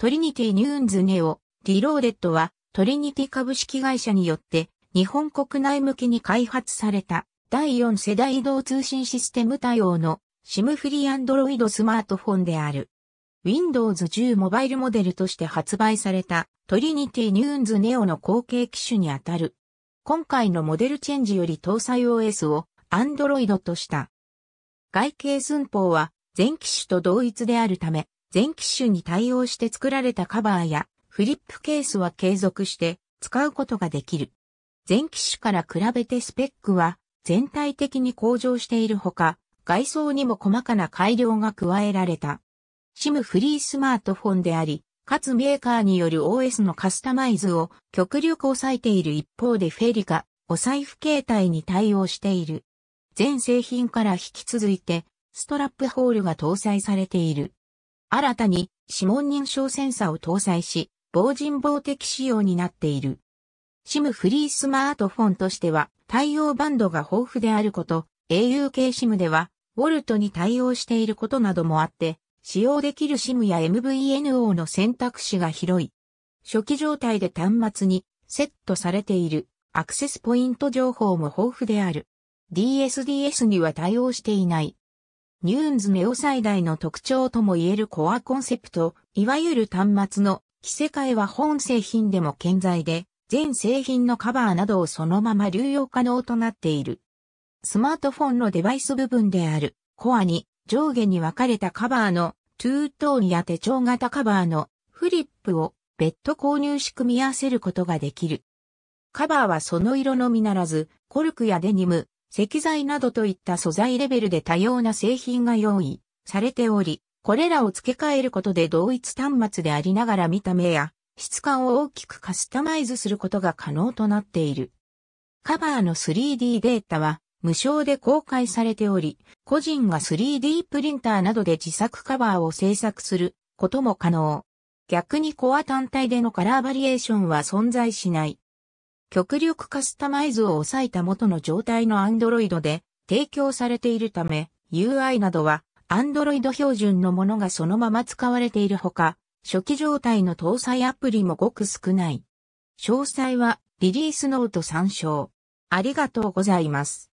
トリニティニューンズネオ、ディローデッドは、トリニティ株式会社によって、日本国内向けに開発された、第4世代移動通信システム対応の、SIM フリーアンドロイドスマートフォンである。Windows 10モバイルモデルとして発売された、トリニティニューンズネオの後継機種にあたる。今回のモデルチェンジより搭載 OS を Android とした。外形寸法は、全機種と同一であるため、全機種に対応して作られたカバーやフリップケースは継続して使うことができる。全機種から比べてスペックは全体的に向上しているほか、外装にも細かな改良が加えられた。SIM フリースマートフォンであり、かつメーカーによる OS のカスタマイズを極力抑えている一方でフェリカ、お財布形態に対応している。全製品から引き続いて、ストラップホールが搭載されている。新たに指紋認証センサを搭載し、防塵防滴仕様になっている。SIM フリースマートフォンとしては対応バンドが豊富であること、au 系 SIM では、ウォルトに対応していることなどもあって、使用できる SIM や MVNO の選択肢が広い。初期状態で端末にセットされているアクセスポイント情報も豊富である。DSDS には対応していないニューンズネオ最大の特徴とも言えるコアコンセプト、いわゆる端末の着せ替えは本製品でも健在で、全製品のカバーなどをそのまま流用可能となっている。スマートフォンのデバイス部分であるコアに上下に分かれたカバーのトゥートーンや手帳型カバーのフリップを別途購入し組み合わせることができる。カバーはその色のみならず、コルクやデニム、石材などといった素材レベルで多様な製品が用意されており、これらを付け替えることで同一端末でありながら見た目や質感を大きくカスタマイズすることが可能となっている。カバーの 3D データは無償で公開されており、個人が 3D プリンターなどで自作カバーを制作することも可能。逆にコア単体でのカラーバリエーションは存在しない。極力カスタマイズを抑えた元の状態の Android で提供されているため、UI などは Android 標準のものがそのまま使われているほか、初期状態の搭載アプリもごく少ない。詳細はリリースノート参照。ありがとうございます。